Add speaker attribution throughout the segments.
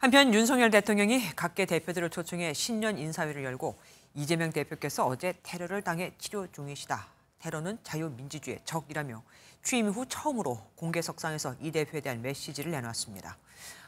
Speaker 1: 한편 윤석열 대통령이 각계 대표들을 초청해 신년 인사회를 열고 이재명 대표께서 어제 테러를 당해 치료 중이시다. 테러는 자유민주주의의 적이라며 취임 후 처음으로 공개석상에서 이 대표에 대한 메시지를 내놨습니다.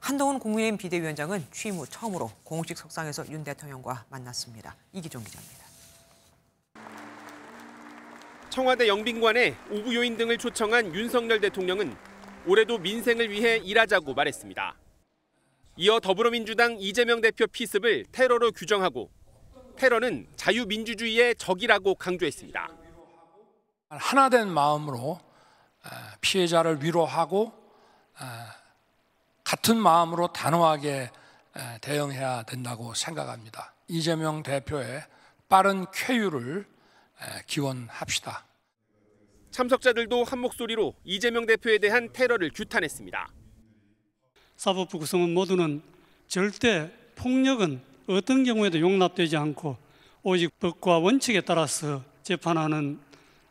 Speaker 1: 한동훈 국민의힘 비대위원장은 취임 후 처음으로 공식 석상에서 윤 대통령과 만났습니다. 이기종 기자입니다. 청와대
Speaker 2: 영빈관에 오부 요인 등을 초청한 윤석열 대통령은 올해도 민생을 위해 일하자고 말했습니다. 이어 더불어민주당 이재명 대표 피습을 테러로 규정하고 테러는 자유민주주의의 적이라고 강조했습니다.
Speaker 3: 하나된 마음으로 피해자를 위로하고 같은 마음으로 단호하게 대응해야 된다고 생각합니다. 이재명 대표의 빠른 쾌유를 기원합시다.
Speaker 2: 참석자들도 한 목소리로 이재명 대표에 대한 테러를 규탄했습니다.
Speaker 3: 사법부 구성원 모두는
Speaker 2: 절대 폭력은 어떤 경우에도 용납되지 않고 오직 법과 원칙에 따라서 재판하는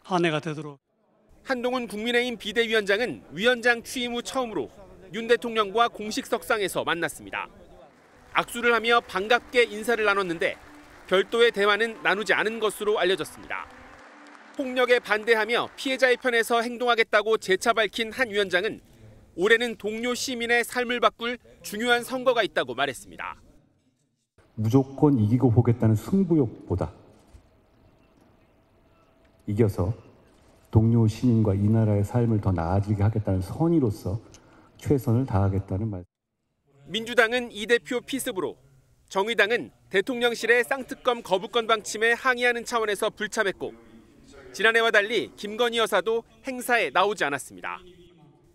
Speaker 2: 한 해가 되도록. 한동훈 국민의힘 비대위원장은 위원장 취임 후 처음으로 윤 대통령과 공식 석상에서 만났습니다. 악수를 하며 반갑게 인사를 나눴는데 별도의 대화는 나누지 않은 것으로 알려졌습니다. 폭력에 반대하며 피해자의 편에서 행동하겠다고 재차 밝힌 한 위원장은 올해는 동료 시민의 삶을 바꿀 중요한 선거가 있다고 말했습니다. 무조건 이기고 보겠다는 승부욕보다 이겨서 동료 시민과 이 나라의 삶을 더 나아지게 하겠다는 선의로서 최선을 다하겠다는 말. 민주당은 이 대표 피습으로 정의당은 대통령실의 쌍특검 거부권 방침에 항의하는 차원에서 불참했고 지난해와 달리 김건희 여사도 행사에 나오지
Speaker 1: 않았습니다.